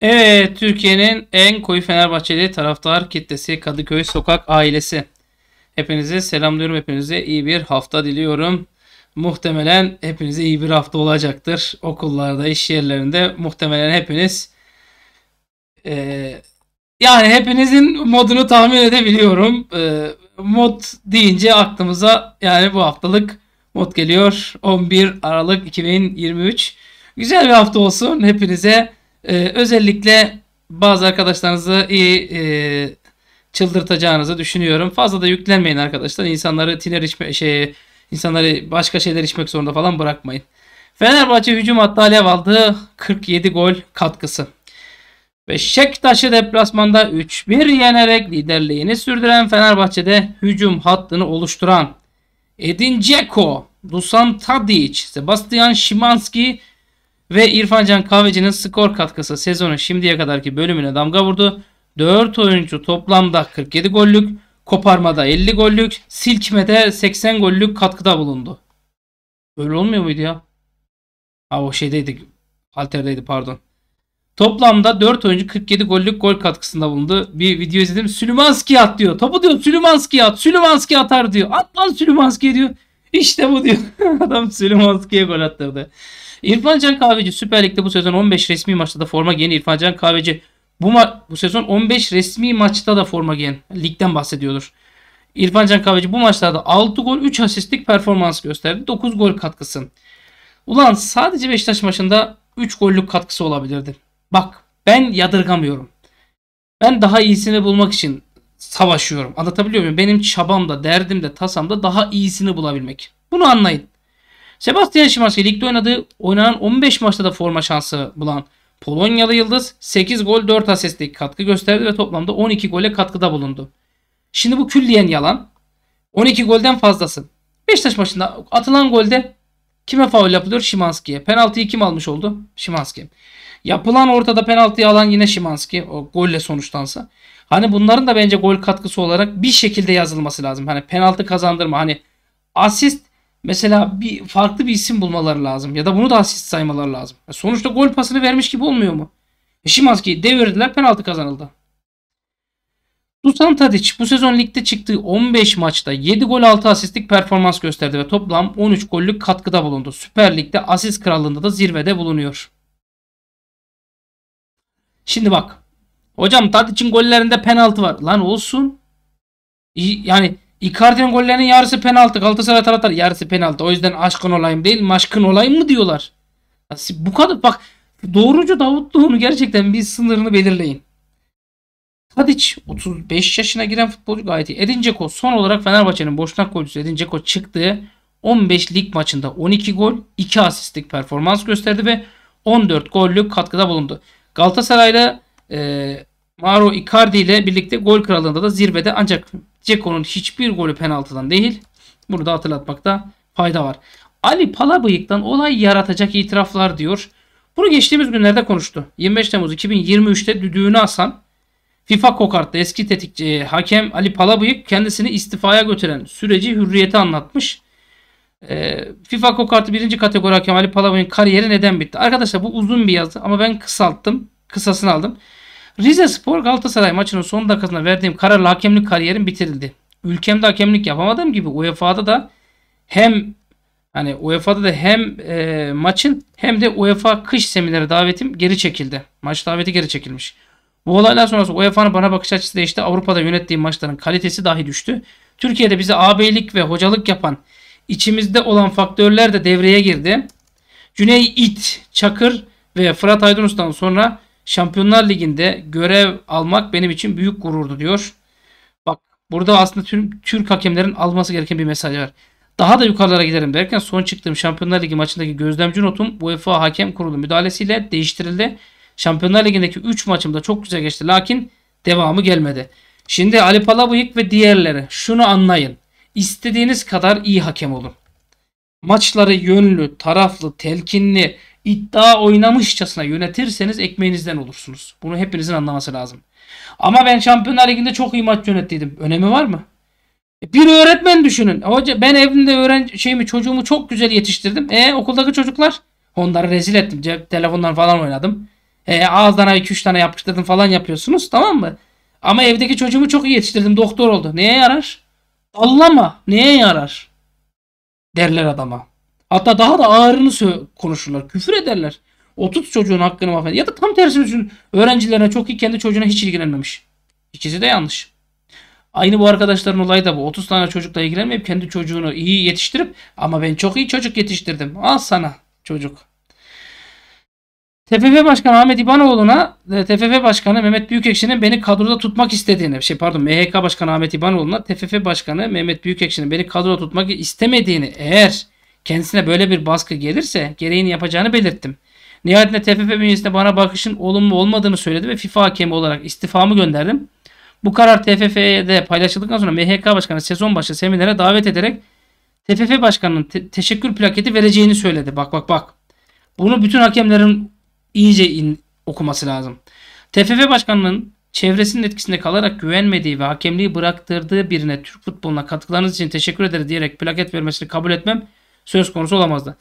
Evet, Türkiye'nin en koyu Fenerbahçeli taraftar kitlesi Kadıköy Sokak ailesi. Hepinize selamlıyorum, hepinize iyi bir hafta diliyorum. Muhtemelen hepinize iyi bir hafta olacaktır. Okullarda, iş yerlerinde muhtemelen hepiniz e, yani hepinizin modunu tahmin edebiliyorum. E, mod deyince aklımıza yani bu haftalık mod geliyor. 11 Aralık 2023. Güzel bir hafta olsun hepinize. Ee, özellikle bazı arkadaşlarınızı iyi e, çıldırtacağınızı düşünüyorum. Fazla da yüklenmeyin arkadaşlar. İnsanları tiner içme şey insanları başka şeyler içmek zorunda falan bırakmayın. Fenerbahçe hücum hattı alev aldı. 47 gol katkısı. ve şektaşı deplasmanda 3-1 yenerek liderliğini sürdüren Fenerbahçe'de hücum hattını oluşturan Edin Dusan Tadic, Sebastian Szymanski ve İrfancan Kahveci'nin skor katkısı sezonun şimdiye kadarki bölümüne damga vurdu. 4 oyuncu toplamda 47 gollük, koparmada 50 gollük, silkmede 80 gollük katkıda bulundu. Öyle olmuyor muydu ya? Ha o şeydeydi. Halterdeydi pardon. Toplamda 4 oyuncu 47 gollük gol katkısında bulundu. Bir video izledim. Sülümanski at diyor. Topu diyor Sülümanski at. Sülümanski atar diyor. At lan Sülümanski diyor. İşte bu diyor. Adam Sülümanski'ye gol attırdı. İrfan Can Kahveci Süper Lig'de bu sezon 15 resmi maçta da forma giyen İrfan Can Kahveci bu, bu sezon 15 resmi maçta da forma giyen ligden bahsediyordur. İrfan Can Kahveci bu maçlarda 6 gol 3 asistlik performans gösterdi. 9 gol katkısı. Ulan sadece Beşiktaş maçında 3 gollük katkısı olabilirdi. Bak ben yadırgamıyorum. Ben daha iyisini bulmak için savaşıyorum. Anlatabiliyor muyum? Benim çabam da, derdim de, tasam da daha iyisini bulabilmek. Bunu anlayın. Sebastian Szymanski ligde oynadığı oynanan 15 maçta da forma şansı bulan Polonyalı Yıldız 8 gol 4 asistlik katkı gösterdi ve toplamda 12 gole katkıda bulundu. Şimdi bu külliyen yalan. 12 golden fazlası. Beşiktaş maçında atılan golde kime faul yapılıyor? Şimanski'ye. Penaltıyı kim almış oldu? Şimanski. Yapılan ortada penaltıyı alan yine Şimanski. O golle sonuçlansa. Hani bunların da bence gol katkısı olarak bir şekilde yazılması lazım. Hani penaltı kazandırma. Hani asist mesela bir farklı bir isim bulmaları lazım. Ya da bunu da asist saymaları lazım. sonuçta gol pasını vermiş gibi olmuyor mu? E Şimanski'yi devirdiler penaltı kazanıldı. Dusan Tadic bu sezon ligde çıktığı 15 maçta 7 gol 6 asistlik performans gösterdi ve toplam 13 gollük katkıda bulundu. Süper Lig'de asist krallığında da zirvede bulunuyor. Şimdi bak. Hocam Tadic'in gollerinde penaltı var. Lan olsun. Yani Icardi'nin gollerinin yarısı penaltı. Galatasaray taraftar yarısı penaltı. O yüzden aşkın olayım değil maşkın olayım mı diyorlar. Bu kadar bak doğrucu Davutluğunu gerçekten bir sınırını belirleyin. Tadic 35 yaşına giren futbolcu gayet iyi. Edin Dzeko son olarak Fenerbahçe'nin boşnak golcüsü Edin Dzeko çıktığı 15 lig maçında 12 gol 2 asistlik performans gösterdi ve 14 gollük katkıda bulundu. Galatasaray'da. Mauro Icardi ile birlikte gol kralında da zirvede ancak Ceko'nun hiçbir golü penaltıdan değil. Bunu da hatırlatmakta fayda var. Ali Palabıyık'tan olay yaratacak itiraflar diyor. Bunu geçtiğimiz günlerde konuştu. 25 Temmuz 2023'te düdüğünü asan FIFA kokartlı eski tetikçi e, hakem Ali Palabıyık kendisini istifaya götüren süreci hürriyete anlatmış. E, FIFA kokartı birinci kategori hakem Ali Palabıyık'ın kariyeri neden bitti? Arkadaşlar bu uzun bir yazı ama ben kısalttım. Kısasını aldım. Rize Spor Galatasaray maçının son dakikasında verdiğim kararla hakemlik kariyerim bitirildi. Ülkemde hakemlik yapamadığım gibi UEFA'da da hem hani UEFA'da da hem e, maçın hem de UEFA kış semineri davetim geri çekildi. Maç daveti geri çekilmiş. Bu olaylar sonrası UEFA'nın bana bakış açısı değişti. Avrupa'da yönettiğim maçların kalitesi dahi düştü. Türkiye'de bize ağabeylik ve hocalık yapan içimizde olan faktörler de devreye girdi. Cüney İt, Çakır ve Fırat Aydınus'tan sonra Şampiyonlar Ligi'nde görev almak benim için büyük gururdu diyor. Bak burada aslında tüm Türk hakemlerin alması gereken bir mesaj var. Daha da yukarılara giderim derken son çıktığım Şampiyonlar Ligi maçındaki gözlemci notum UEFA Hakem Kurulu müdahalesiyle değiştirildi. Şampiyonlar Ligi'ndeki 3 da çok güzel geçti lakin devamı gelmedi. Şimdi Ali Palabıyık ve diğerleri şunu anlayın. İstediğiniz kadar iyi hakem olun. Maçları yönlü, taraflı, telkinli, iddia oynamışçasına yönetirseniz ekmeğinizden olursunuz. Bunu hepinizin anlaması lazım. Ama ben Şampiyonlar Ligi'nde çok iyi maç yönettiydim. Önemi var mı? E, bir öğretmen düşünün. Hoca ben evimde öğrenci şeyimi çocuğumu çok güzel yetiştirdim. E okuldaki çocuklar onları rezil ettim. Cep telefondan falan oynadım. E ağızdan 2 3 tane yapıştırdım falan yapıyorsunuz tamam mı? Ama evdeki çocuğumu çok iyi yetiştirdim. Doktor oldu. Neye yarar? Allama. Neye yarar? Derler adama. Hatta daha da ağırını konuşurlar. Küfür ederler. 30 çocuğun hakkını mahveder. Ya da tam tersi düşün. Öğrencilerine çok iyi kendi çocuğuna hiç ilgilenmemiş. İkisi de yanlış. Aynı bu arkadaşların olayı da bu. 30 tane çocukla ilgilenmeyip kendi çocuğunu iyi yetiştirip ama ben çok iyi çocuk yetiştirdim. Al sana çocuk. TFF Başkanı Ahmet İbanoğlu'na TFF Başkanı Mehmet Büyükekşi'nin beni kadroda tutmak istediğini, şey pardon MHK Başkanı Ahmet İbanoğlu'na TFF Başkanı Mehmet Büyükekşi'nin beni kadroda tutmak istemediğini eğer Kendisine böyle bir baskı gelirse gereğini yapacağını belirttim. Nihayetinde TFF bünyesinde bana bakışın olumlu olmadığını söyledi ve FIFA hakemi olarak istifamı gönderdim. Bu karar TFF'de paylaşıldıktan sonra MHK Başkanı sezon başı seminere davet ederek TFF Başkanı'nın te- teşekkür plaketi vereceğini söyledi. Bak bak bak. Bunu bütün hakemlerin iyice in- okuması lazım. TFF Başkanı'nın çevresinin etkisinde kalarak güvenmediği ve hakemliği bıraktırdığı birine Türk futboluna katkılarınız için teşekkür ederiz diyerek plaket vermesini kabul etmem söz konusu olamazdı.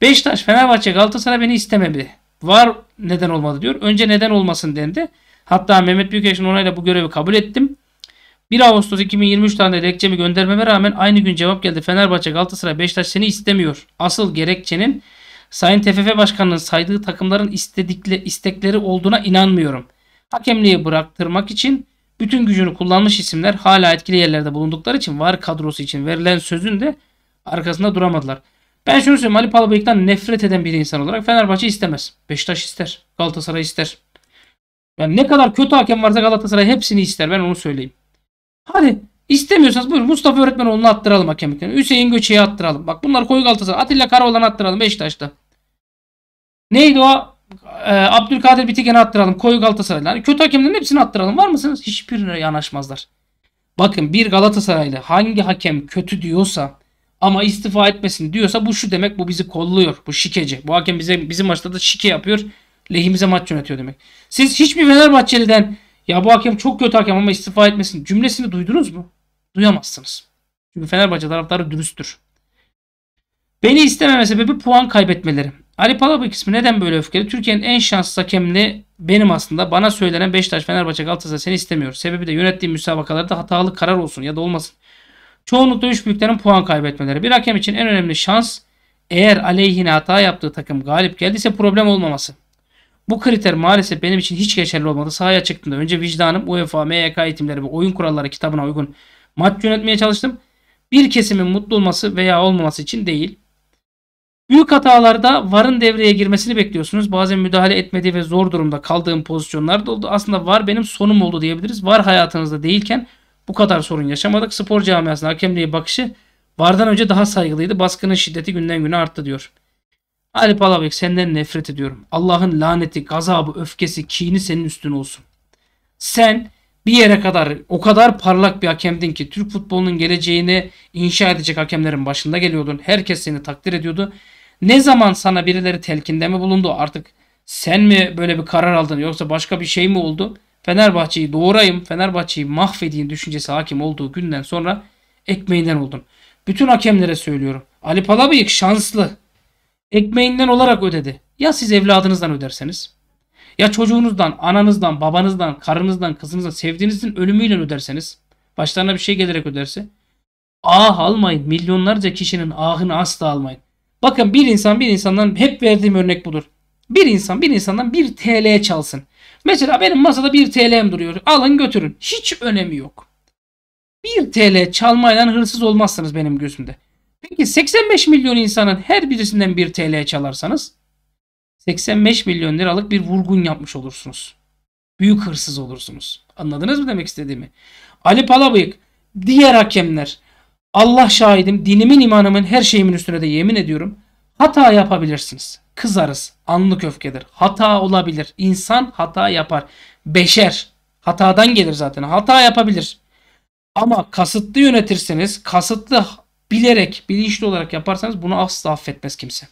Beşiktaş, Fenerbahçe, Galatasaray beni istememeli. Var neden olmadı diyor. Önce neden olmasın dendi. Hatta Mehmet Büyükeş'in onayla bu görevi kabul ettim. 1 Ağustos 2023 tarihinde dilekçemi göndermeme rağmen aynı gün cevap geldi. Fenerbahçe, Galatasaray, Beşiktaş seni istemiyor. Asıl gerekçenin Sayın TFF Başkanı'nın saydığı takımların istedikle, istekleri olduğuna inanmıyorum. Hakemliği bıraktırmak için bütün gücünü kullanmış isimler hala etkili yerlerde bulundukları için var kadrosu için verilen sözün de arkasında duramadılar. Ben şunu söyleyeyim Ali Palabıyık'tan nefret eden bir insan olarak Fenerbahçe istemez. Beşiktaş ister. Galatasaray ister. Yani ne kadar kötü hakem varsa Galatasaray hepsini ister. Ben onu söyleyeyim. Hadi istemiyorsanız buyurun Mustafa onu attıralım hakemlikten. Hüseyin Göçe'yi attıralım. Bak bunlar koyu Galatasaray. Atilla Karaoğlan'ı attıralım Beşiktaş'ta. Neydi o? Ee, Abdülkadir Bitigen'i attıralım. Koyu Galatasaray'la. Yani kötü hakemlerin hepsini attıralım. Var mısınız? Hiçbirine yanaşmazlar. Bakın bir Galatasaraylı hangi hakem kötü diyorsa ama istifa etmesin diyorsa bu şu demek bu bizi kolluyor. Bu şikeci. Bu hakem bize bizim maçta da şike yapıyor. Lehimize maç yönetiyor demek. Siz hiçbir mi Fenerbahçeli'den ya bu hakem çok kötü hakem ama istifa etmesin cümlesini duydunuz mu? Duyamazsınız. Çünkü Fenerbahçe taraftarı dürüsttür. Beni istememe sebebi puan kaybetmeleri. Ali Palabık ismi neden böyle öfkeli? Türkiye'nin en şanslı hakemli benim aslında. Bana söylenen Beşiktaş, Fenerbahçe, Galatasaray seni istemiyor. Sebebi de yönettiğim müsabakalarda hatalı karar olsun ya da olmasın. Çoğunlukla 3 büyüklerin puan kaybetmeleri. Bir hakem için en önemli şans eğer aleyhine hata yaptığı takım galip geldiyse problem olmaması. Bu kriter maalesef benim için hiç geçerli olmadı. Sahaya çıktığımda önce vicdanım UEFA, MYK eğitimleri ve oyun kuralları kitabına uygun maç yönetmeye çalıştım. Bir kesimin mutlu olması veya olmaması için değil. Büyük hatalarda VAR'ın devreye girmesini bekliyorsunuz. Bazen müdahale etmediği ve zor durumda kaldığım pozisyonlarda oldu. Aslında VAR benim sonum oldu diyebiliriz. VAR hayatınızda değilken bu kadar sorun yaşamadık. Spor camiasının hakemliğe bakışı vardan önce daha saygılıydı. Baskının şiddeti günden güne arttı diyor. Ali Palabek senden nefret ediyorum. Allah'ın laneti, gazabı, öfkesi, kini senin üstün olsun. Sen bir yere kadar o kadar parlak bir hakemdin ki Türk futbolunun geleceğini inşa edecek hakemlerin başında geliyordun. Herkes seni takdir ediyordu. Ne zaman sana birileri telkinde mi bulundu artık sen mi böyle bir karar aldın yoksa başka bir şey mi oldu? Fenerbahçe'yi doğurayım, Fenerbahçe'yi mahvedeyim düşüncesi hakim olduğu günden sonra ekmeğinden oldun. Bütün hakemlere söylüyorum. Ali Palabıyık şanslı. Ekmeğinden olarak ödedi. Ya siz evladınızdan öderseniz? Ya çocuğunuzdan, ananızdan, babanızdan, karınızdan, kızınızdan, sevdiğinizin ölümüyle öderseniz? Başlarına bir şey gelerek öderse? Ah almayın. Milyonlarca kişinin ahını asla almayın. Bakın bir insan bir insandan hep verdiğim örnek budur. Bir insan bir insandan bir TL çalsın. Mesela benim masada 1 TL'm duruyor. Alın götürün. Hiç önemi yok. 1 TL çalmayla hırsız olmazsınız benim gözümde. Peki 85 milyon insanın her birisinden 1 TL çalarsanız 85 milyon liralık bir vurgun yapmış olursunuz. Büyük hırsız olursunuz. Anladınız mı demek istediğimi? Ali Palabıyık, diğer hakemler, Allah şahidim, dinimin, imanımın, her şeyimin üstüne de yemin ediyorum. Hata yapabilirsiniz kızarız. Anlık öfkedir. Hata olabilir. İnsan hata yapar. Beşer. Hatadan gelir zaten. Hata yapabilir. Ama kasıtlı yönetirseniz, kasıtlı bilerek, bilinçli olarak yaparsanız bunu asla affetmez kimse.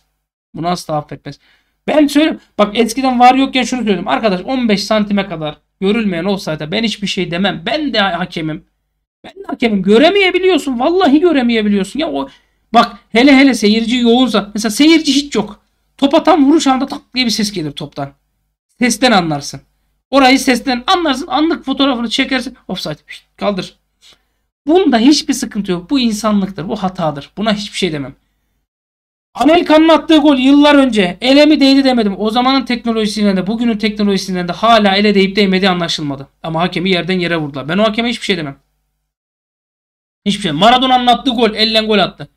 Bunu asla affetmez. Ben söylüyorum, Bak eskiden var yokken şunu söyledim. Arkadaş 15 santime kadar görülmeyen olsaydı ben hiçbir şey demem. Ben de hakemim. Ben de hakemim. Göremeyebiliyorsun. Vallahi göremeyebiliyorsun. Ya o bak hele hele seyirci yoğunsa. Mesela seyirci hiç yok. Topa tam vuruş anda tak diye bir ses gelir toptan. Sesten anlarsın. Orayı sesten anlarsın. Anlık fotoğrafını çekersin. Offside. Kaldır. Bunda hiçbir sıkıntı yok. Bu insanlıktır. Bu hatadır. Buna hiçbir şey demem. Anelka'nın attığı gol yıllar önce ele mi değdi demedim. O zamanın teknolojisinden de bugünün teknolojisinden de hala ele değip değmediği anlaşılmadı. Ama hakemi yerden yere vurdular. Ben o hakeme hiçbir şey demem. Hiçbir şey. Maradona'nın attığı gol ellen gol attı.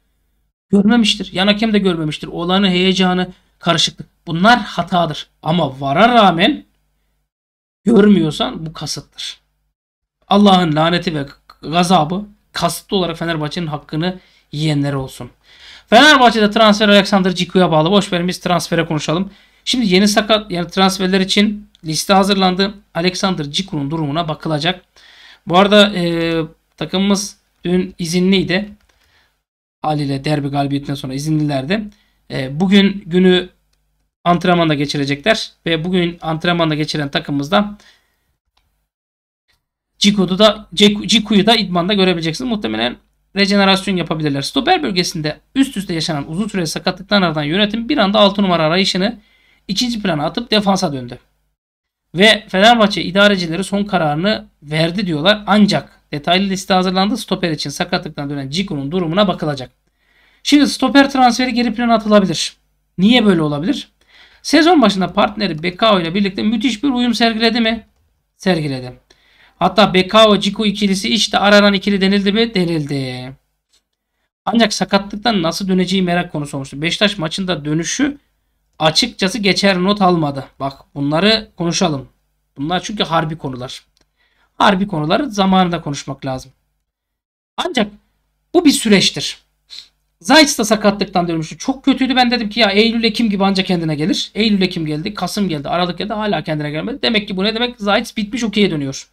Görmemiştir. Yan hakem de görmemiştir. Olanı, heyecanı, karışıklık. Bunlar hatadır. Ama vara rağmen görmüyorsan bu kasıttır. Allah'ın laneti ve gazabı kasıtlı olarak Fenerbahçe'nin hakkını yiyenlere olsun. Fenerbahçe'de transfer Alexander Ciku'ya bağlı. Boş verin biz transfere konuşalım. Şimdi yeni sakat yani transferler için liste hazırlandı. Alexander Ciku'nun durumuna bakılacak. Bu arada e, takımımız dün izinliydi. Ali ile derbi galibiyetinden sonra izinlilerdi. E, bugün günü antrenmanda geçirecekler ve bugün antrenmanda geçiren takımımızdan Ciku'yu da, Ciku'yu da idmanda görebileceksiniz. Muhtemelen rejenerasyon yapabilirler. Stoper bölgesinde üst üste yaşanan uzun süre sakatlıktan aradan yönetim bir anda 6 numara arayışını ikinci plana atıp defansa döndü. Ve Fenerbahçe idarecileri son kararını verdi diyorlar. Ancak detaylı liste hazırlandı. Stoper için sakatlıktan dönen Ciku'nun durumuna bakılacak. Şimdi stoper transferi geri plana atılabilir. Niye böyle olabilir? Sezon başında partneri Bekao ile birlikte müthiş bir uyum sergiledi mi? Sergiledi. Hatta Bekao Ciku ikilisi işte aranan ikili denildi mi? Denildi. Ancak sakatlıktan nasıl döneceği merak konusu olmuştu. Beşiktaş maçında dönüşü açıkçası geçer not almadı. Bak bunları konuşalım. Bunlar çünkü harbi konular. Harbi konuları zamanında konuşmak lazım. Ancak bu bir süreçtir. Zayt da sakatlıktan dönmüştü. Çok kötüydü. Ben dedim ki ya Eylül Ekim gibi anca kendine gelir. Eylül Ekim geldi. Kasım geldi. Aralık geldi. Hala kendine gelmedi. Demek ki bu ne demek? Zayt bitmiş okey'e dönüyor.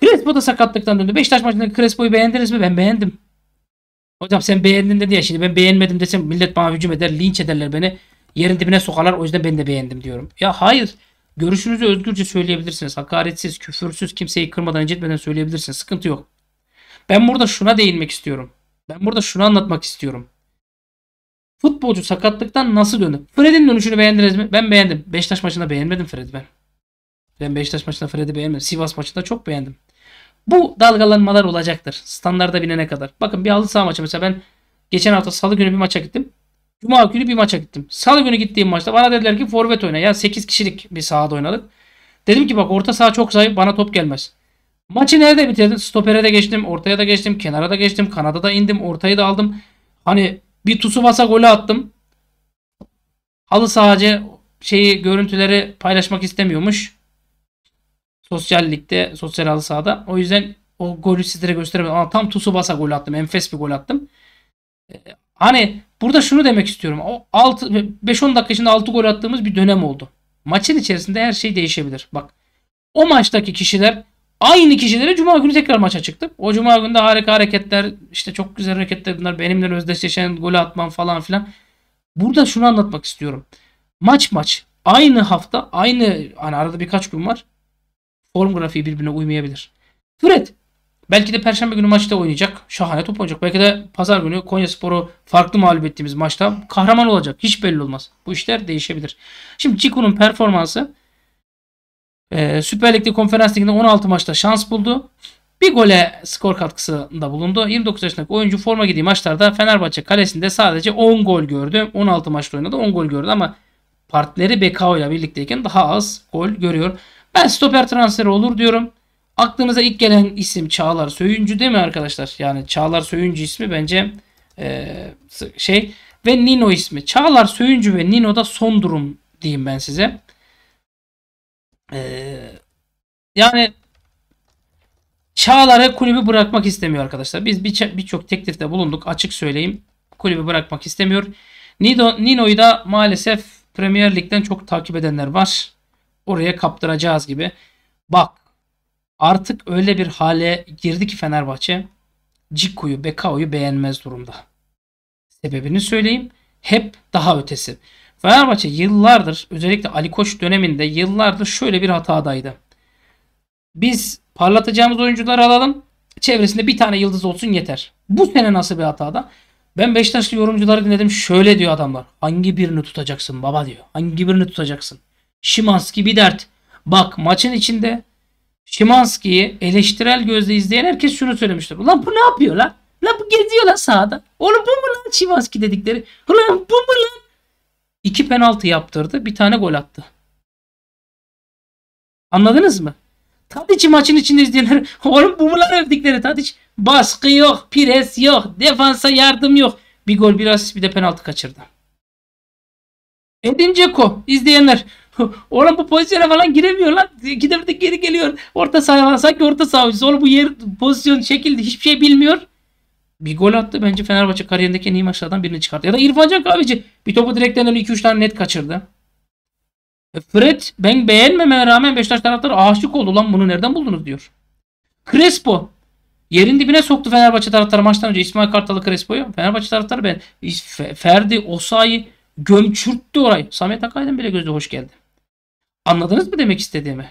Crespo da sakatlıktan döndü. Beşiktaş maçında Crespo'yu beğendiniz mi? Ben beğendim. Hocam sen beğendin dedi ya şimdi ben beğenmedim desem millet bana hücum eder, linç ederler beni. Yerin dibine sokarlar o yüzden ben de beğendim diyorum. Ya hayır. Görüşünüzü özgürce söyleyebilirsiniz. Hakaretsiz, küfürsüz, kimseyi kırmadan, incitmeden söyleyebilirsiniz. Sıkıntı yok. Ben burada şuna değinmek istiyorum. Ben burada şunu anlatmak istiyorum. Futbolcu sakatlıktan nasıl döndü? Fred'in dönüşünü beğendiniz mi? Ben beğendim. Beşiktaş maçında beğenmedim Fred'i ben. Ben Beşiktaş maçında Fred'i beğenmedim. Sivas maçında çok beğendim. Bu dalgalanmalar olacaktır. Standarda binene kadar. Bakın bir halı saha maçı mesela ben geçen hafta salı günü bir maça gittim. Cuma günü bir maça gittim. Salı günü gittiğim maçta bana dediler ki forvet oyna. Ya 8 kişilik bir sahada oynadık. Dedim ki bak orta saha çok zayıf bana top gelmez. Maçı nerede bitirdin? Stopere de geçtim, ortaya da geçtim, kenara da geçtim, kanada da indim, ortayı da aldım. Hani bir Tsubasa golü attım. Halı sadece şeyi görüntüleri paylaşmak istemiyormuş. Sosyal ligde, sosyal halı sahada. O yüzden o golü sizlere gösteremedim. Ama tam Tsubasa golü attım. Enfes bir gol attım. Ee, hani burada şunu demek istiyorum. O 5-10 dakika içinde 6 gol attığımız bir dönem oldu. Maçın içerisinde her şey değişebilir. Bak o maçtaki kişiler Aynı kişilere cuma günü tekrar maça çıktım. O cuma günde harika hareketler, işte çok güzel hareketler bunlar. Benimle özdeşleşen golü atmam falan filan. Burada şunu anlatmak istiyorum. Maç maç aynı hafta aynı hani arada birkaç gün var. Form grafiği birbirine uymayabilir. Fred belki de perşembe günü maçta oynayacak. Şahane top oynayacak. Belki de pazar günü Konya Sporu farklı mağlup ettiğimiz maçta kahraman olacak. Hiç belli olmaz. Bu işler değişebilir. Şimdi Ciku'nun performansı ee, Süper Lig'de konferans liginde 16 maçta şans buldu. Bir gole skor katkısında bulundu. 29 yaşındaki oyuncu forma giydiği maçlarda Fenerbahçe kalesinde sadece 10 gol gördü. 16 maçta oynadı 10 gol gördü ama partneri Bekao ile birlikteyken daha az gol görüyor. Ben stoper transferi olur diyorum. Aklınıza ilk gelen isim Çağlar Söyüncü değil mi arkadaşlar? Yani Çağlar Söyüncü ismi bence e, şey ve Nino ismi. Çağlar Söyüncü ve Nino da son durum diyeyim ben size. Ee, yani Çağlar'a kulübü bırakmak istemiyor arkadaşlar. Biz birçok bir teklifte bulunduk. Açık söyleyeyim. Kulübü bırakmak istemiyor. Nino, Nino'yu da maalesef Premier Lig'den çok takip edenler var. Oraya kaptıracağız gibi. Bak artık öyle bir hale girdi ki Fenerbahçe. Ciku'yu, Bekao'yu beğenmez durumda. Sebebini söyleyeyim. Hep daha ötesi. Fenerbahçe yıllardır özellikle Ali Koç döneminde yıllardır şöyle bir hatadaydı. Biz parlatacağımız oyuncuları alalım. Çevresinde bir tane yıldız olsun yeter. Bu sene nasıl bir hatada? Ben Beşiktaşlı yorumcuları dinledim. Şöyle diyor adamlar. Hangi birini tutacaksın baba diyor. Hangi birini tutacaksın? Şimanski bir dert. Bak maçın içinde Şimanski'yi eleştirel gözle izleyen herkes şunu söylemiştir. Ulan bu ne yapıyor lan? Lan bu geziyor lan sahada. Oğlum bu mu lan Şimanski dedikleri? Ulan bu mu lan İki penaltı yaptırdı. Bir tane gol attı. Anladınız mı? Tadiç'i maçın içinde izleyenler oğlum bu mu lan övdükleri Tadiç. Baskı yok, pires yok, defansa yardım yok. Bir gol bir asist bir de penaltı kaçırdı. Edin Dzeko izleyenler oğlum bu pozisyona falan giremiyor lan. Gidip de geri geliyor. Orta saha sanki orta saha. Oğlum bu yer pozisyon şekilde hiçbir şey bilmiyor. Bir gol attı. Bence Fenerbahçe kariyerindeki en iyi maçlardan birini çıkarttı. Ya da İrfan Can Kahveci bir topu direkten öyle 2-3 tane net kaçırdı. E, Fred ben beğenmememe rağmen Beşiktaş taraftarı aşık oldu. Lan bunu nereden buldunuz diyor. Crespo yerin dibine soktu Fenerbahçe taraftarı maçtan önce. İsmail Kartal'ı Crespo'yu. Fenerbahçe taraftarı ben Ferdi, Osayi gömçürttü orayı. Samet Akaydın bile gözle hoş geldi. Anladınız mı demek istediğimi?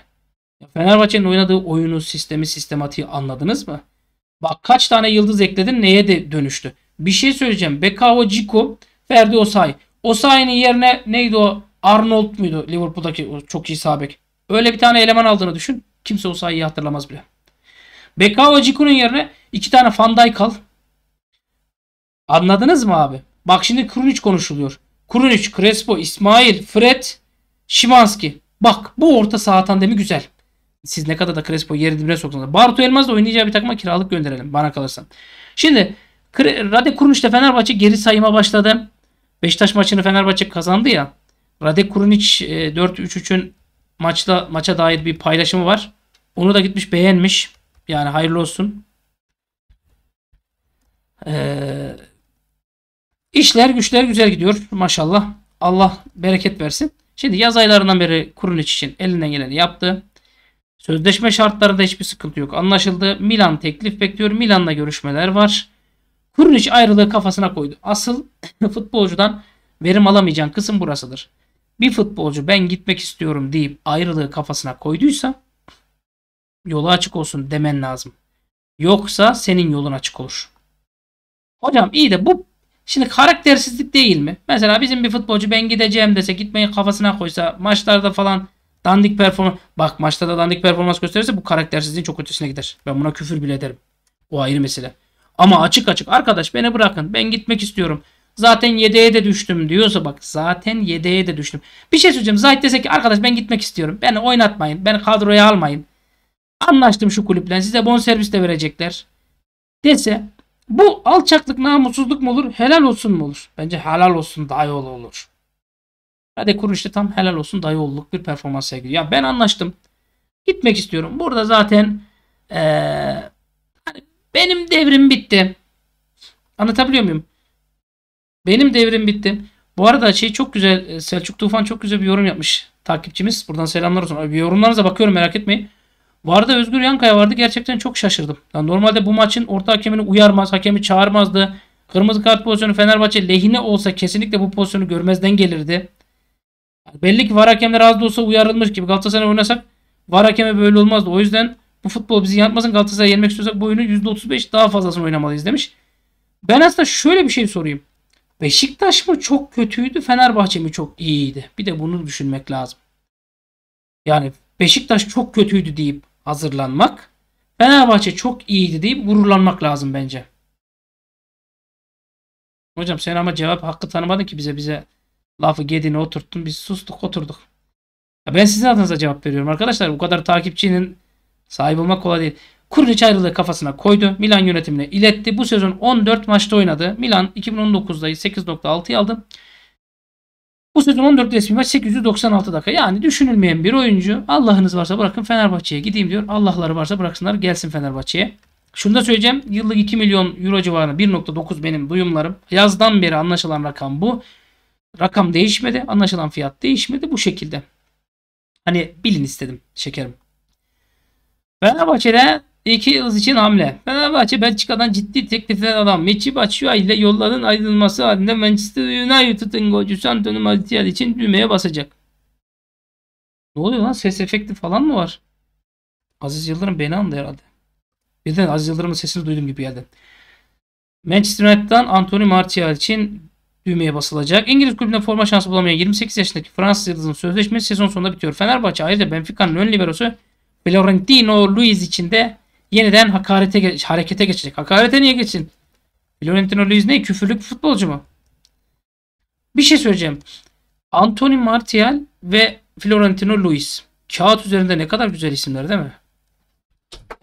Fenerbahçe'nin oynadığı oyunu, sistemi, sistematiği anladınız mı? Bak kaç tane yıldız ekledin neye de dönüştü. Bir şey söyleyeceğim. Bekao Ciku, verdi Osay. Osay'ın yerine neydi o? Arnold muydu Liverpool'daki o çok iyi sabek. Öyle bir tane eleman aldığını düşün. Kimse Osay'ı hatırlamaz bile. Bekao Ciku'nun yerine iki tane Van Dijk al. Anladınız mı abi? Bak şimdi Krunic konuşuluyor. Krunic, Crespo, İsmail, Fred, Şimanski. Bak bu orta saha tandemi güzel siz ne kadar da Crespo yeri dibine soksanız. Bartu Elmaz da oynayacağı bir takıma kiralık gönderelim bana kalırsa. Şimdi Radek Kurunic Fenerbahçe geri sayıma başladı. Beşiktaş maçını Fenerbahçe kazandı ya. Radek Kurunic 4-3-3'ün e, maçla maça dair bir paylaşımı var. Onu da gitmiş beğenmiş. Yani hayırlı olsun. Ee, işler güçler güzel gidiyor maşallah. Allah bereket versin. Şimdi yaz aylarından beri Kurunic için elinden geleni yaptı. Sözleşme şartlarında hiçbir sıkıntı yok. Anlaşıldı. Milan teklif bekliyor. Milan'la görüşmeler var. Kurniç ayrılığı kafasına koydu. Asıl futbolcudan verim alamayacağın kısım burasıdır. Bir futbolcu ben gitmek istiyorum deyip ayrılığı kafasına koyduysa yolu açık olsun demen lazım. Yoksa senin yolun açık olur. Hocam iyi de bu şimdi karaktersizlik değil mi? Mesela bizim bir futbolcu ben gideceğim dese gitmeyi kafasına koysa maçlarda falan Dandik performans. Bak maçta da dandik performans gösterirse bu karaktersizliğin çok ötesine gider. Ben buna küfür bile ederim. O ayrı mesele. Ama açık açık arkadaş beni bırakın. Ben gitmek istiyorum. Zaten yedeğe de düştüm diyorsa bak zaten yedeğe de düştüm. Bir şey söyleyeceğim. Zahit dese ki arkadaş ben gitmek istiyorum. Beni oynatmayın. Beni kadroya almayın. Anlaştım şu kulüple. Size bonservis de verecekler. Dese bu alçaklık namussuzluk mu olur? Helal olsun mu olur? Bence helal olsun daha yol olur. Hadi Kuruş'ta tam helal olsun dayı olduk bir performans sergiliyor. Ya ben anlaştım. Gitmek istiyorum. Burada zaten ee, benim devrim bitti. Anlatabiliyor muyum? Benim devrim bitti. Bu arada şey çok güzel e, Selçuk Tufan çok güzel bir yorum yapmış takipçimiz. Buradan selamlar olsun. Abi yorumlarınıza bakıyorum merak etmeyin. Vardı Özgür Yankaya vardı. Gerçekten çok şaşırdım. Yani normalde bu maçın orta hakemini uyarmaz. Hakemi çağırmazdı. Kırmızı kart pozisyonu Fenerbahçe lehine olsa kesinlikle bu pozisyonu görmezden gelirdi. Yani belli ki VAR hakemler az da olsa uyarılmış gibi. Galatasaray oynasak VAR hakemi böyle olmazdı. O yüzden bu futbol bizi yanıtmasın. Galatasaray'ı yenmek istiyorsak bu oyunu %35 daha fazlasını oynamalıyız demiş. Ben aslında şöyle bir şey sorayım. Beşiktaş mı çok kötüydü, Fenerbahçe mi çok iyiydi? Bir de bunu düşünmek lazım. Yani Beşiktaş çok kötüydü deyip hazırlanmak, Fenerbahçe çok iyiydi deyip gururlanmak lazım bence. Hocam sen ama cevap hakkı tanımadın ki bize bize Lafı gedini oturttun biz sustuk oturduk. Ya ben sizin adınıza cevap veriyorum arkadaşlar. Bu kadar takipçinin sahip olmak kolay değil. Kurniç ayrılığı kafasına koydu. Milan yönetimine iletti. Bu sezon 14 maçta oynadı. Milan 2019'da 8.6'yı aldı. Bu sezon 14 resmi maç 896 dakika. Yani düşünülmeyen bir oyuncu. Allah'ınız varsa bırakın Fenerbahçe'ye gideyim diyor. Allah'ları varsa bıraksınlar gelsin Fenerbahçe'ye. Şunu da söyleyeceğim. Yıllık 2 milyon euro civarında 1.9 benim duyumlarım. Yazdan beri anlaşılan rakam bu. Rakam değişmedi. Anlaşılan fiyat değişmedi. Bu şekilde. Hani bilin istedim şekerim. Fenerbahçe'de iki yıl için hamle. Fenerbahçe Belçika'dan ciddi teklifler adam. Meci Batshuayi ile yolların ayrılması halinde Manchester United'ın golcüsü Anthony Martial için düğmeye basacak. Ne oluyor lan? Ses efekti falan mı var? Aziz Yıldırım beni andı herhalde. Birden Aziz Yıldırım'ın sesini duydum gibi geldi. Manchester United'dan Anthony Martial için düğmeye basılacak. İngiliz kulübüne forma şansı bulamayan 28 yaşındaki Fransız yıldızın sözleşmesi sezon sonunda bitiyor. Fenerbahçe ayrıca Benfica'nın ön liberosu Florentino Luis için de yeniden hakarete harekete geçecek. Hakarete niye geçin? Florentino Luis ne? Küfürlük futbolcu mu? Bir şey söyleyeceğim. Anthony Martial ve Florentino Luis Kağıt üzerinde ne kadar güzel isimler değil mi?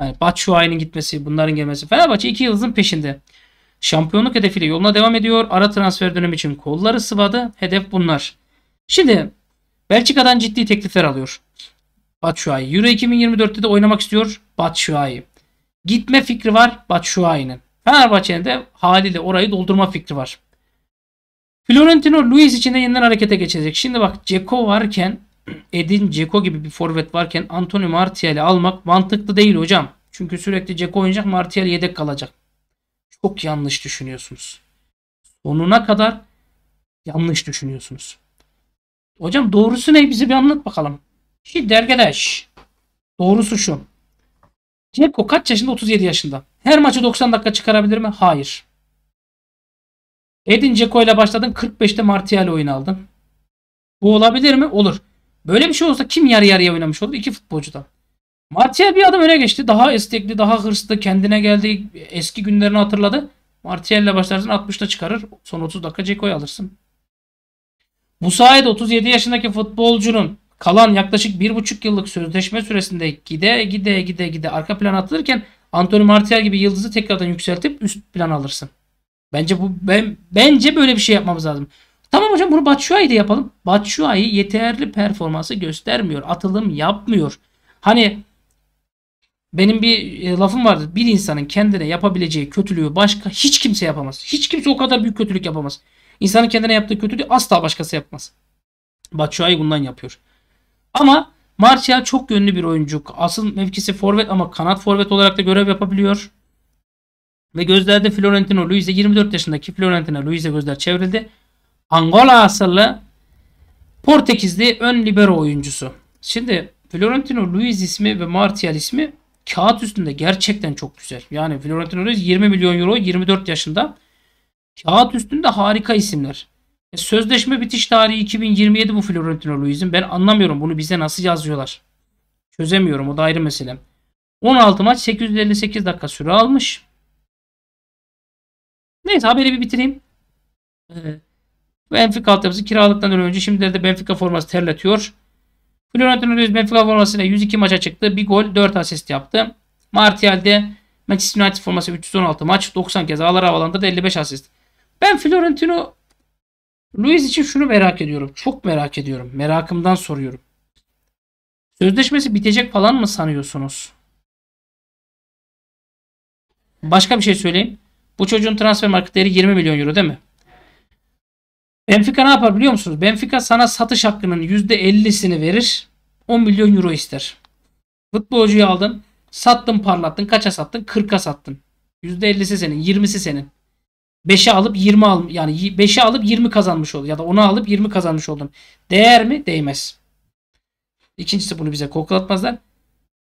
Yani Batshuayi'nin gitmesi, bunların gelmesi. Fenerbahçe iki yıldızın peşinde. Şampiyonluk hedefiyle yoluna devam ediyor. Ara transfer dönemi için kolları sıvadı. Hedef bunlar. Şimdi Belçika'dan ciddi teklifler alıyor. Batshuayi. Euro 2024'te de oynamak istiyor Batshuayi. Gitme fikri var Batshuayi'nin. Fenerbahçe'nin de haliyle orayı doldurma fikri var. Florentino Luis için de yeniden harekete geçecek. Şimdi bak Ceko varken Edin Ceko gibi bir forvet varken Antonio Martial'i almak mantıklı değil hocam. Çünkü sürekli Ceko oynayacak Martial yedek kalacak çok yanlış düşünüyorsunuz. Sonuna kadar yanlış düşünüyorsunuz. Hocam doğrusu ne? Bize bir anlat bakalım. Şimdi arkadaş. Doğrusu şu. Ceko kaç yaşında? 37 yaşında. Her maçı 90 dakika çıkarabilir mi? Hayır. Edin Ceko ile başladın. 45'te Martial oyun aldın. Bu olabilir mi? Olur. Böyle bir şey olsa kim yarı yarıya oynamış olur? İki futbolcudan. Martial bir adım öne geçti. Daha istekli, daha hırslı, kendine geldi, eski günlerini hatırladı. Martial'le başlarsın 60'ta çıkarır. Son 30 dakika Ceko'yu alırsın. Bu sayede 37 yaşındaki futbolcunun kalan yaklaşık 1,5 yıllık sözleşme süresinde gide gide gide gide arka plan atılırken Anthony Martial gibi yıldızı tekrardan yükseltip üst plan alırsın. Bence bu ben bence böyle bir şey yapmamız lazım. Tamam hocam bunu de yapalım. Batshuayi yeterli performansı göstermiyor. Atılım yapmıyor. Hani benim bir e, lafım vardı. Bir insanın kendine yapabileceği kötülüğü başka hiç kimse yapamaz. Hiç kimse o kadar büyük kötülük yapamaz. İnsanın kendine yaptığı kötülüğü asla başkası yapmaz. Batshuayi bundan yapıyor. Ama Martial çok yönlü bir oyuncu. Asıl mevkisi forvet ama kanat forvet olarak da görev yapabiliyor. Ve gözlerde Florentino Luiz'e 24 yaşındaki Florentino Luiz'e gözler çevrildi. Angola asıllı Portekizli ön libero oyuncusu. Şimdi Florentino Luiz ismi ve Martial ismi kağıt üstünde gerçekten çok güzel. Yani Florentino Perez 20 milyon euro 24 yaşında. Kağıt üstünde harika isimler. E, sözleşme bitiş tarihi 2027 bu Florentino Luiz'in. Ben anlamıyorum bunu bize nasıl yazıyorlar. Çözemiyorum o da ayrı mesele. 16 maç 858 dakika süre almış. Neyse haberi bir bitireyim. Ee, Benfica altyapısı kiralıktan önce şimdilerde Benfica forması terletiyor. Florentino Perez Benfica formasıyla 102 maça çıktı. Bir gol 4 asist yaptı. Martial'de Manchester United forması 316 maç 90 kez ağlar havalandırdı 55 asist. Ben Florentino Luis için şunu merak ediyorum. Çok merak ediyorum. Merakımdan soruyorum. Sözleşmesi bitecek falan mı sanıyorsunuz? Başka bir şey söyleyeyim. Bu çocuğun transfer market değeri 20 milyon euro değil mi? Benfica ne yapar biliyor musunuz? Benfica sana satış hakkının %50'sini verir. 10 milyon euro ister. Futbolcuyu aldın. Sattın parlattın. Kaça sattın? 40'a sattın. %50'si senin. 20'si senin. 5'e alıp 20 al yani 5'e alıp 20 kazanmış oldun ya da 10'a alıp 20 kazanmış oldun. Değer mi? Değmez. İkincisi bunu bize koklatmazlar.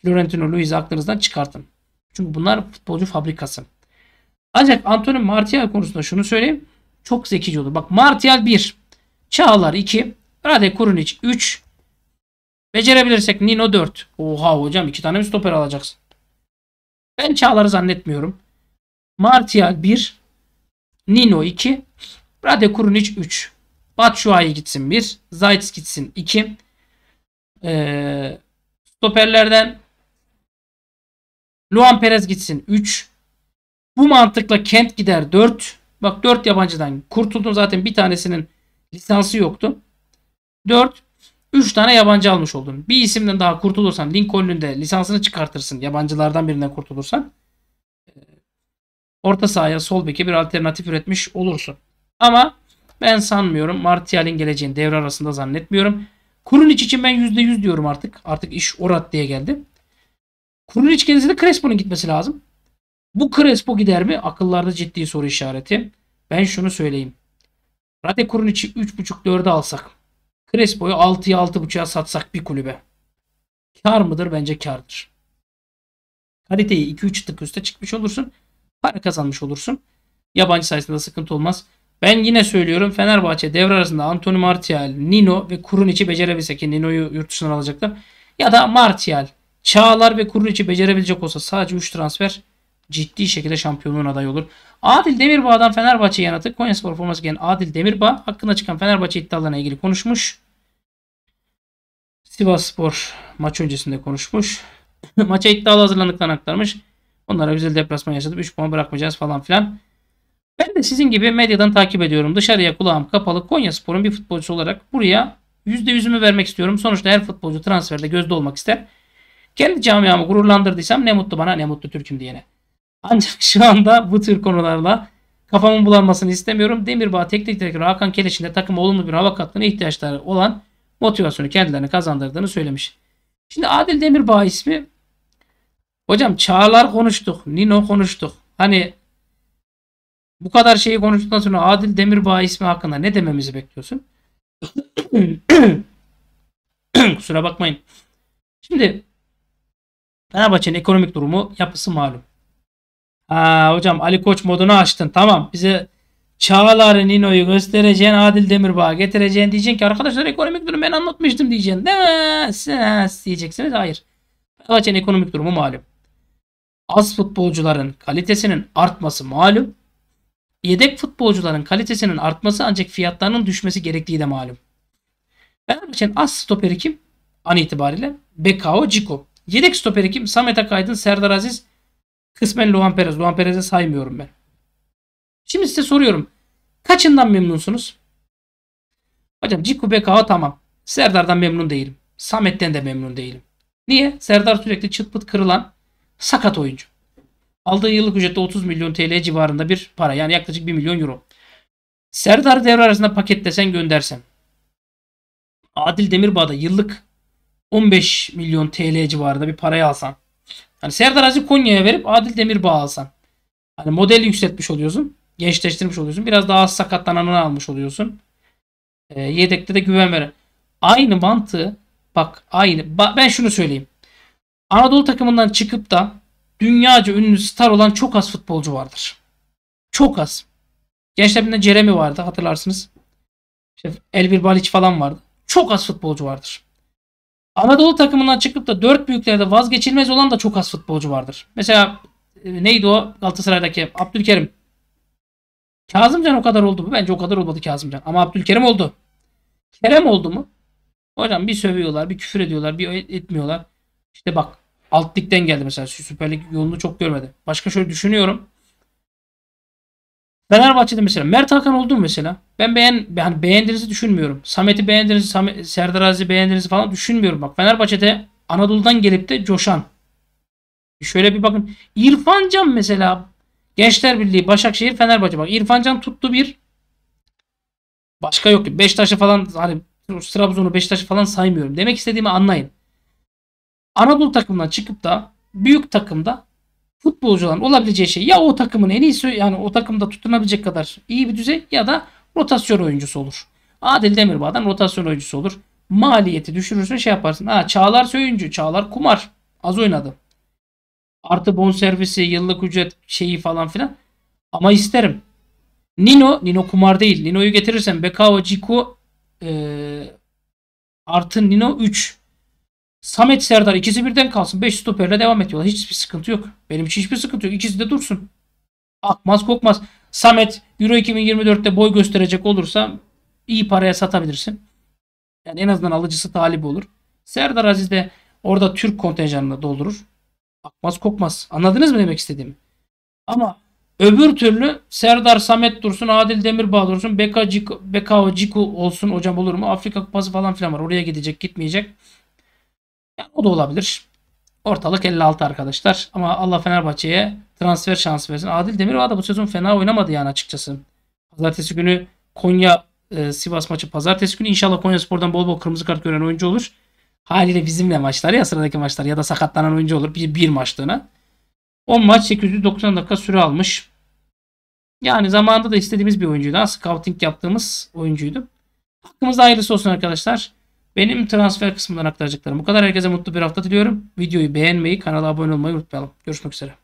Florentino Luiz'i aklınızdan çıkartın. Çünkü bunlar futbolcu fabrikası. Ancak Antonio Martial konusunda şunu söyleyeyim. Çok zekice olur. Bak Martial 1. Çağlar 2. Rade Kurunic 3. Becerebilirsek Nino 4. Oha hocam 2 tane stoper alacaksın? Ben Çağlar'ı zannetmiyorum. Martial 1. Nino 2. Rade Kurunic 3. Batshuayi gitsin 1. Zayt gitsin 2. Ee, stoperlerden Luan Perez gitsin 3. Bu mantıkla Kent gider 4. Bak 4 yabancıdan kurtuldum. Zaten bir tanesinin lisansı yoktu. 4. 3 tane yabancı almış oldun. Bir isimden daha kurtulursan Lincoln'ün de lisansını çıkartırsın. Yabancılardan birinden kurtulursan. E, orta sahaya sol beke bir alternatif üretmiş olursun. Ama ben sanmıyorum. Martial'in geleceğini devre arasında zannetmiyorum. Kurunic için ben %100 diyorum artık. Artık iş o diye geldi. Kurunic gelirse de Crespo'nun gitmesi lazım. Bu Crespo gider mi? Akıllarda ciddi soru işareti. Ben şunu söyleyeyim. Rade Kurniç'i 3.5-4'e alsak. Crespo'yu 6'ya 6.5'a satsak bir kulübe. Kar mıdır? Bence kardır. Kaliteyi 2-3 tık üste çıkmış olursun. Para kazanmış olursun. Yabancı sayısında sıkıntı olmaz. Ben yine söylüyorum Fenerbahçe devre arasında Anthony Martial, Nino ve Kuruniç'i becerebilse ki Nino'yu yurt dışından alacaklar. Ya da Martial, Çağlar ve Kuruniç'i becerebilecek olsa sadece 3 transfer ciddi şekilde şampiyonluğun adayı olur. Adil Demirbağ'dan Fenerbahçe yanıtı Konyaspor forması giyen Adil Demirbağ hakkında çıkan Fenerbahçe iddialarına ilgili konuşmuş. Sivas Spor maç öncesinde konuşmuş. Maça iddialı hazırlandıklarını aktarmış. Onlara güzel deplasman yaşadıp 3 puan bırakmayacağız falan filan. Ben de sizin gibi medyadan takip ediyorum. Dışarıya kulağım kapalı. Konya Spor'un bir futbolcusu olarak buraya %100'ümü vermek istiyorum. Sonuçta her futbolcu transferde gözde olmak ister. Kendi camiamı gururlandırdıysam ne mutlu bana ne mutlu Türk'üm diyene. Ancak şu anda bu tür konularla kafamın bulanmasını istemiyorum. Demirbağ Teknik Direktörü Hakan Keleş'in de takım olumlu bir hava kattığına ihtiyaçları olan motivasyonu kendilerine kazandırdığını söylemiş. Şimdi Adil Demirbağ ismi hocam Çağlar konuştuk. Nino konuştuk. Hani bu kadar şeyi konuştuktan sonra Adil Demirbağ ismi hakkında ne dememizi bekliyorsun? Kusura bakmayın. Şimdi Fenerbahçe'nin ekonomik durumu yapısı malum. Ha hocam Ali Koç modunu açtın. Tamam bize Çağlar'ı Nino'yu göstereceksin. Adil Demirbağ getireceğin Diyeceksin ki arkadaşlar ekonomik durum ben anlatmıştım diyeceksin. Değil mi? Siz diyeceksiniz. Hayır. Fenerbahçe'nin ekonomik durumu malum. Az futbolcuların kalitesinin artması malum. Yedek futbolcuların kalitesinin artması ancak fiyatlarının düşmesi gerektiği de malum. Fenerbahçe'nin az stoperi kim? An itibariyle Bekao Ciko. Yedek stoperi kim? Samet Akaydın, Serdar Aziz, Kısmen Luan Perez. Luan Perez'i saymıyorum ben. Şimdi size soruyorum. Kaçından memnunsunuz? Hocam Ciku Bekao tamam. Serdar'dan memnun değilim. Samet'ten de memnun değilim. Niye? Serdar sürekli çıt pıt kırılan sakat oyuncu. Aldığı yıllık ücrette 30 milyon TL civarında bir para. Yani yaklaşık 1 milyon euro. Serdar devre arasında paketlesen göndersem. Adil Demirbağ'da yıllık 15 milyon TL civarında bir parayı alsan. Hani Serdar Aziz Konya'ya verip Adil Demirbağ alsan. Hani modeli yükseltmiş oluyorsun. Gençleştirmiş oluyorsun. Biraz daha az sakatlananını almış oluyorsun. E, yedekte de güven veren. Aynı mantığı bak aynı. Ba, ben şunu söyleyeyim. Anadolu takımından çıkıp da dünyaca ünlü star olan çok az futbolcu vardır. Çok az. Gençler birinde Jeremy vardı hatırlarsınız. İşte Elbir Balic falan vardı. Çok az futbolcu vardır. Anadolu takımından çıkıp da dört büyüklerde vazgeçilmez olan da çok az futbolcu vardır. Mesela e, neydi o Galatasaray'daki Abdülkerim. Kazımcan o kadar oldu mu? Bence o kadar olmadı Kazımcan. Ama Abdülkerim oldu. Kerem oldu mu? Hocam bir sövüyorlar, bir küfür ediyorlar, bir etmiyorlar. İşte bak alt ligden geldi mesela. Süper Lig yolunu çok görmedi. Başka şöyle düşünüyorum. Fenerbahçe'de mesela Mert Hakan oldu mu mesela? Ben beğen yani beğendiğinizi düşünmüyorum. Samet'i beğendiğinizi, Samet, Serdar Aziz'i beğendiğinizi falan düşünmüyorum. Bak Fenerbahçe'de Anadolu'dan gelip de coşan. Şöyle bir bakın. İrfan Can mesela Gençler Birliği, Başakşehir, Fenerbahçe. Bak İrfan Can tuttu bir. Başka yok ki. Beşiktaş'ı falan hani Trabzon'u Beşiktaş'ı falan saymıyorum. Demek istediğimi anlayın. Anadolu takımından çıkıp da büyük takımda futbolcuların olabileceği şey ya o takımın en iyisi yani o takımda tutunabilecek kadar iyi bir düzey ya da rotasyon oyuncusu olur. Adil Demirbağ'dan rotasyon oyuncusu olur. Maliyeti düşürürsün şey yaparsın. Ha Çağlar Söyüncü, Çağlar Kumar az oynadı. Artı bon servisi, yıllık ücret şeyi falan filan. Ama isterim. Nino, Nino kumar değil. Nino'yu getirirsen Bekao, Ciku e, artı Nino 3. Samet Serdar ikisi birden kalsın. 5 stoperle devam ediyorlar. Hiçbir sıkıntı yok. Benim için hiçbir sıkıntı yok. İkisi de dursun. Akmaz kokmaz. Samet Euro 2024'te boy gösterecek olursa iyi paraya satabilirsin. Yani en azından alıcısı talip olur. Serdar Aziz de orada Türk kontenjanını doldurur. Akmaz kokmaz. Anladınız mı demek istediğimi? Ama öbür türlü Serdar Samet dursun, Adil Demirbağ dursun, Beka Ciku, Bekao Ciku olsun hocam olur mu? Afrika kupası falan filan var. Oraya gidecek, gitmeyecek. Yani o da olabilir. Ortalık 56 arkadaşlar. Ama Allah Fenerbahçe'ye transfer şansı versin. Adil Demirbağ da bu sezon fena oynamadı yani açıkçası. Pazartesi günü Konya e, Sivas maçı pazartesi günü. inşallah Konya Spor'dan bol bol kırmızı kart gören oyuncu olur. Haliyle bizimle maçlar ya sıradaki maçlar ya da sakatlanan oyuncu olur bir, bir maçlığına. 10 maç 890 dakika süre almış. Yani zamanında da istediğimiz bir oyuncuydu. Ha, scouting yaptığımız oyuncuydu. Hakkımızda hayırlısı olsun arkadaşlar. Benim transfer kısmından aktaracaklarım bu kadar. Herkese mutlu bir hafta diliyorum. Videoyu beğenmeyi, kanala abone olmayı unutmayalım. Görüşmek üzere.